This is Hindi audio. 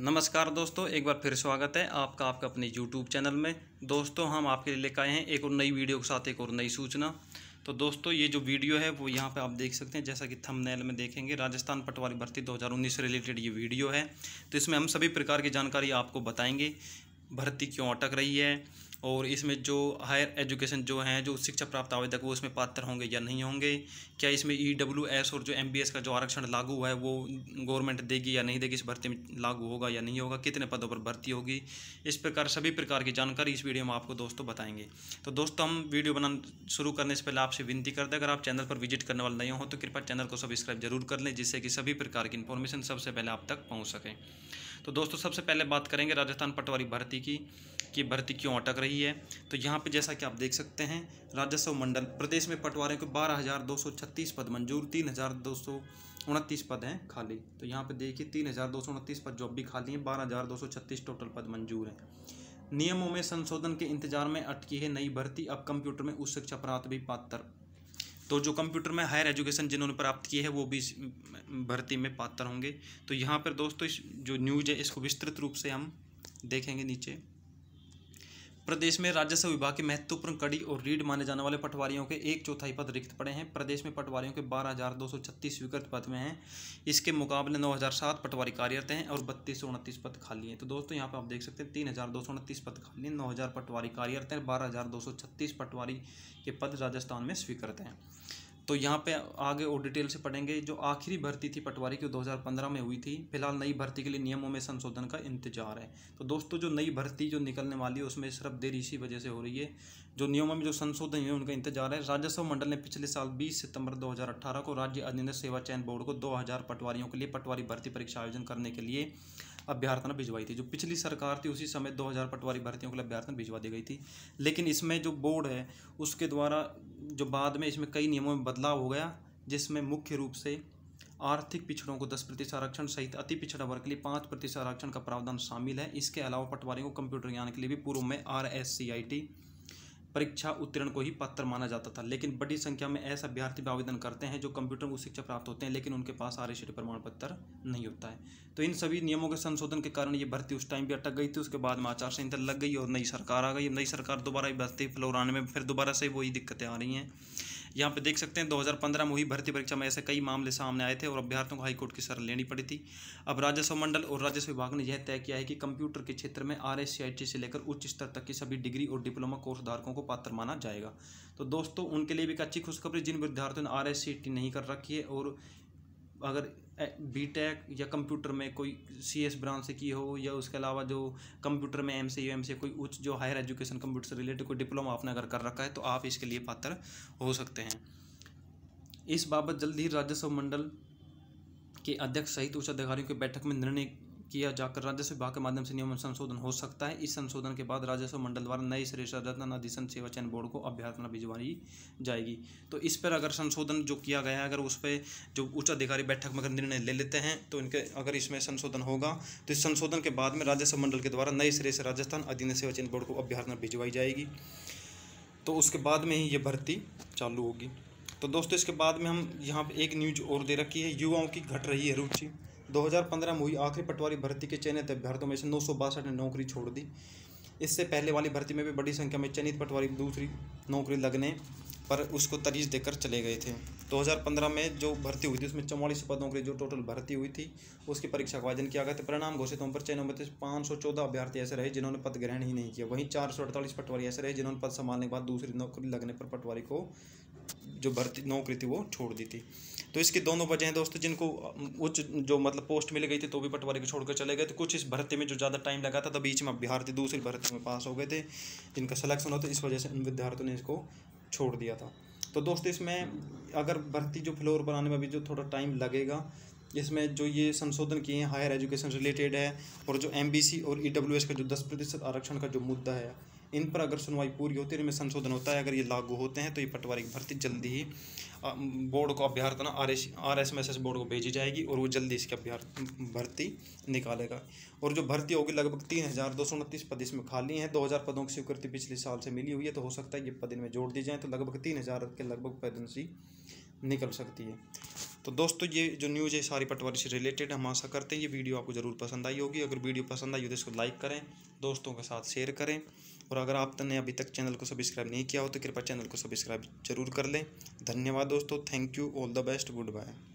नमस्कार दोस्तों एक बार फिर स्वागत है आपका आपका अपने यूट्यूब चैनल में दोस्तों हम आपके लिए लेकर आए हैं एक और नई वीडियो के साथ एक और नई सूचना तो दोस्तों ये जो वीडियो है वो यहाँ पे आप देख सकते हैं जैसा कि थंबनेल में देखेंगे राजस्थान पटवारी भर्ती 2019 से रिलेटेड ये वीडियो है तो इसमें हम सभी प्रकार की जानकारी आपको बताएंगे भर्ती क्यों अटक रही है और इसमें जो हायर एजुकेशन जो हैं जो शिक्षा प्राप्त आवेदक वो इसमें पात्र होंगे या नहीं होंगे क्या इसमें ई डब्ल्यू एस और जो एम बी एस का जो आरक्षण लागू हुआ है वो गवर्नमेंट देगी या नहीं देगी इस भर्ती में लागू होगा या नहीं होगा कितने पदों पर भर्ती होगी इस प्रकार सभी प्रकार की जानकारी इस वीडियो में आपको दोस्तों बताएंगे तो दोस्तों हम वीडियो बनाना शुरू करने से पहले आपसे विनती करते हैं अगर आप चैनल पर विजिट करने वाले नहीं हो तो कृपया चैनल को सब्सक्राइब जरूर कर लें जिससे कि सभी प्रकार की इन्फॉर्मेशन सबसे पहले आप तक पहुँच सकें तो दोस्तों सबसे पहले बात करेंगे राजस्थान पटवारी भर्ती की कि भर्ती क्यों अटक रही है तो यहाँ पे जैसा कि आप देख सकते हैं राजस्व मंडल प्रदेश में पटवारियों के बारह हज़ार दो सौ छत्तीस पद मंजूर तीन हज़ार दो सौ उनतीस पद हैं खाली तो यहाँ पे देखिए तीन हज़ार दो सौ उनतीस पद जॉब भी खाली हैं बारह हज़ार दो सौ छत्तीस टोटल पद मंजूर हैं नियमों में संशोधन के इंतजार में अटकी है नई भर्ती अब कंप्यूटर में उच्च शिक्षा प्राप्त भी पात्र तो जो कंप्यूटर में हायर एजुकेशन जिन्होंने प्राप्त किए हैं वो भी भर्ती में पात्र होंगे तो यहाँ पर दोस्तों इस जो न्यूज़ है इसको विस्तृत रूप से हम देखेंगे नीचे प्रदेश में राजस्व विभाग के महत्वपूर्ण कड़ी और रीढ़ माने जाने वाले पटवारियों के एक चौथाई पद रिक्त पड़े हैं प्रदेश में पटवारियों के बारह हजार दो सौ छत्तीस स्वीकृत पद में हैं इसके मुकाबले नौ हजार सात पटवारी कार्यरत हैं और बत्तीस सौ उनतीस पद खाली हैं तो दोस्तों यहाँ पर आप देख सकते हैं तीन हजार दो सौ उनतीस पद खाली हैं नौ हजार पटवारी कार्यरत हैं बारह हजार दो सौ छत्तीस पटवारी के पद राजस्थान में स्वीकृत हैं तो यहाँ पे आगे और डिटेल से पढ़ेंगे जो आखिरी भर्ती थी पटवारी की 2015 में हुई थी फिलहाल नई भर्ती के लिए नियमों में संशोधन का इंतजार है तो दोस्तों जो नई भर्ती जो निकलने वाली है उसमें सिर्फ देर इसी वजह से हो रही है जो नियमों में जो संशोधन है उनका इंतजार है राजस्व मंडल ने पिछले साल बीस सितंबर दो को राज्य अधीन सेवा चयन बोर्ड को दो पटवारियों के लिए पटवारी भर्ती परीक्षा आयोजन करने के लिए अभ्यर्थना भिजवाई थी जो पिछली सरकार थी उसी समय 2000 पटवारी भर्तियों के लिए अभ्यर्थना भिजवा दी गई थी लेकिन इसमें जो बोर्ड है उसके द्वारा जो बाद में इसमें कई नियमों में बदलाव हो गया जिसमें मुख्य रूप से आर्थिक पिछड़ों को दस प्रतिशत आरक्षण सहित अति पिछड़ा वर्ग के लिए पाँच प्रतिशत आरक्षण का प्रावधान शामिल है इसके अलावा पटवारी को कंप्यूटर ज्ञान के लिए भी पूर्व में R S C I T परीक्षा उत्तीर्ण को ही पात्र माना जाता था लेकिन बड़ी संख्या में ऐसे अभ्यर्थी भी आवेदन करते हैं जो कंप्यूटर में शिक्षा प्राप्त होते हैं लेकिन उनके पास आर्य श्री प्रमाण पत्र नहीं होता है तो इन सभी नियमों के संशोधन के कारण ये भर्ती उस टाइम भी अटक गई थी उसके बाद में आचार संहिता लग गई और नई सरकार आ गई नई सरकार दोबारा ही भर्ती आने में फिर दोबारा से वही दिक्कतें आ रही हैं यहाँ पे देख सकते हैं 2015 में हुई भर्ती परीक्षा में ऐसे कई मामले सामने आए थे और अभ्यर्थियों को हाईकोर्ट की शरण लेनी पड़ी थी अब राजस्व मंडल और राजस्व विभाग ने यह तय किया है कि कंप्यूटर के क्षेत्र में आर से लेकर उच्च स्तर तक की सभी डिग्री और डिप्लोमा कोर्स धारकों को पात्र माना जाएगा तो दोस्तों उनके लिए भी एक अच्छी खुशखबरी जिन विद्यार्थियों ने आर नहीं कर रखी है और अगर बी टेक या कंप्यूटर में कोई सी एस ब्रांच से की हो या उसके अलावा जो कंप्यूटर में एम सी एम सी कोई उच्च जो हायर एजुकेशन कंप्यूटर से रिलेटेड कोई डिप्लोमा आपने अगर कर रखा है तो आप इसके लिए पात्र हो सकते हैं इस बाबत जल्द ही राजस्व मंडल के अध्यक्ष सहित उच्च अधिकारियों की बैठक में निर्णय किया जाकर राजस्व विभाग के माध्यम से नियम संशोधन हो सकता है इस संशोधन के बाद राजस्व मंडल द्वारा नई श्रेष्ठ रत्न अधिशन सेवा चयन बोर्ड को अभ्यर्थना भिजवाई जाएगी तो इस पर अगर संशोधन जो किया गया है अगर उस पर जो उच्च अधिकारी बैठक में अगर निर्णय ले लेते हैं तो इनके अगर इसमें संशोधन होगा तो इस संशोधन के बाद में राजस्व मंडल के द्वारा नई से राजस्थान अधीन सेवा चयन बोर्ड को अभ्यर्थना भिजवाई जाएगी तो उसके बाद में ही ये भर्ती चालू होगी तो दोस्तों इसके बाद में हम यहाँ पर एक न्यूज और दे रखी है युवाओं की घट रही है रुचि 2015 में हुई आखिरी पटवारी भर्ती के चयनित अभ्यर्थियों में से नौ ने नौकरी छोड़ दी इससे पहले वाली भर्ती में भी बड़ी संख्या में चयनित पटवारी दूसरी नौकरी लगने पर उसको तरीज देकर चले गए थे 2015 में जो भर्ती हुई थी उसमें चौवालीस पद नौकरी जो टोटल भर्ती हुई थी उसकी परीक्षा का आयोजन किया गया था परिणाम घोषित होने पर चयनों में पाँच सौ चौदह अभ्यर्थी ऐसे रहे जिन्होंने पद ग्रहण ही नहीं किया वहीं चार सौ अड़तालीस पटवारी ऐसे रहे जिन्होंने पद संभालने के बाद दूसरी नौकरी लगने पर पटवारी को जो भर्ती नौकरी थी वो छोड़ दी थी तो इसकी दोनों वजह हैं दोस्तों जिनको उच्च जो मतलब पोस्ट मिल गई थी तो भी पटवारी को छोड़कर चले गए तो कुछ इस भर्ती में जो ज़्यादा टाइम लगा था तो बीच में अभ्यार्थी दूसरी भर्ती में पास हो गए थे जिनका सलेक्शन होता तो इस वजह से उन विद्यार्थियों ने इसको छोड़ दिया था तो दोस्तों इसमें अगर भर्ती जो फ्लोर बनाने में भी जो थोड़ा टाइम लगेगा इसमें जो ये संशोधन किए हैं हायर एजुकेशन रिलेटेड है और जो एम और ई e का जो दस प्रतिशत आरक्षण का जो मुद्दा है इन पर अगर सुनवाई पूरी होती है तो इनमें संशोधन होता है अगर ये लागू होते हैं तो ये पटवारी की भर्ती जल्दी ही बोर्ड को अभ्यर्थना R S R S M S S board को भेजी जाएगी और वो जल्दी इसकी अभ्यर्थ भर्ती निकालेगा और जो भर्ती होगी लगभग तीन हज़ार दो सौ उनतीस पद इसमें खाली हैं दो हज़ार पदों की स्वीकृति पिछले साल से मिली हुई है तो हो सकता है ये पद इनमें जोड़ दी जाए तो लगभग तीन हज़ार के लगभग इनसी निकल सकती है तो दोस्तों ये जो न्यूज़ है सारी पटवारी से रिलेटेड हम आशा करते हैं ये वीडियो आपको ज़रूर पसंद आई होगी अगर वीडियो पसंद आई हो तो इसको लाइक करें दोस्तों के साथ शेयर करें और अगर आपने अभी तक चैनल को सब्सक्राइब नहीं किया हो तो कृपया चैनल को सब्सक्राइब जरूर कर लें धन्यवाद दोस्तों thank you all the best good bye